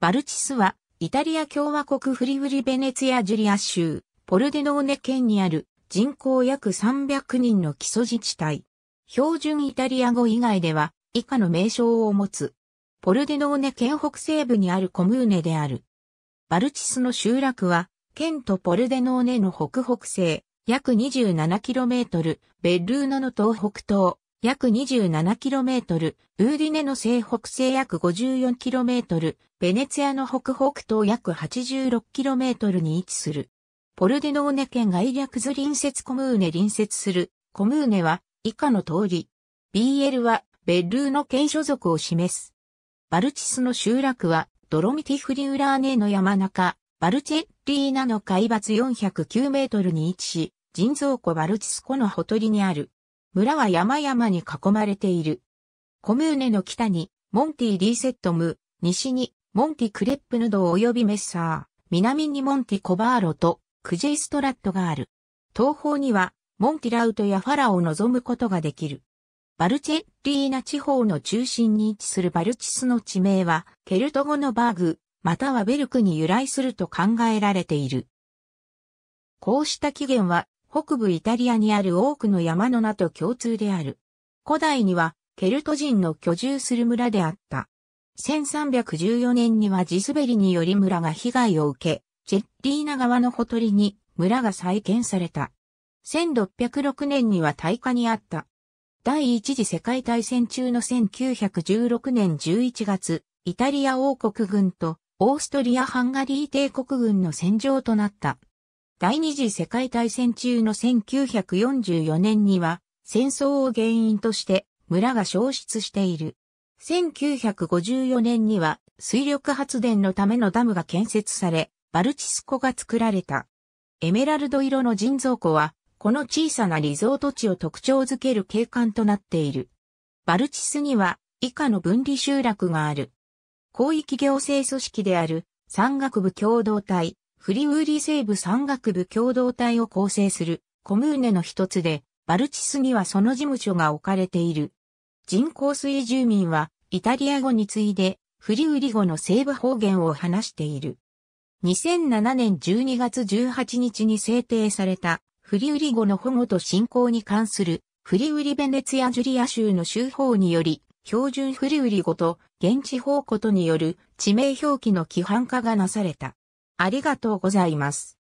バルチスは、イタリア共和国フリフリベネツィア・ジュリア州、ポルデノーネ県にある人口約300人の基礎自治体。標準イタリア語以外では以下の名称を持つ。ポルデノーネ県北西部にあるコムーネである。バルチスの集落は、県とポルデノーネの北北西、約 27km、ベッルーナの東北東、約 27km、ウーディネの西北西約 54km、ベネツィアの北北東約 86km に位置する。ポルデノーネ県外略図隣接コムーネ隣接する、コムーネは以下の通り。BL はベッルーの県所属を示す。バルチスの集落はドロミティフリウラーネの山中、バルチェッリーナの海抜409メートルに位置し、人造湖バルチス湖のほとりにある。村は山々に囲まれている。コムーネの北に、モンティ・リーセットム、西に、モンティ・クレップヌド及びメッサー、南にモンティ・コバーロと、クジェイストラットがある。東方には、モンティラウトやファラを望むことができる。バルチェリーナ地方の中心に位置するバルチスの地名は、ケルト語のバーグ、またはベルクに由来すると考えられている。こうした起源は北部イタリアにある多くの山の名と共通である。古代には、ケルト人の居住する村であった。1314年には地滑りにより村が被害を受け、ジェッリーナ川のほとりに村が再建された。1606年には大火にあった。第一次世界大戦中の1916年11月、イタリア王国軍とオーストリア・ハンガリー帝国軍の戦場となった。第二次世界大戦中の1944年には、戦争を原因として村が消失している。1954年には水力発電のためのダムが建設され、バルチスコが作られた。エメラルド色の人造湖は、この小さなリゾート地を特徴づける景観となっている。バルチスには以下の分離集落がある。広域行政組織である山岳部共同体、フリウーリ西部山岳部共同体を構成するコムーネの一つで、バルチスにはその事務所が置かれている。人口水住民はイタリア語に次いでフリウリ語の西部方言を話している。2007年12月18日に制定されたフリウリ語の保護と振興に関するフリウリベネツィア・ジュリア州の州法により標準フリウリ語と現地法ことによる地名表記の規範化がなされた。ありがとうございます。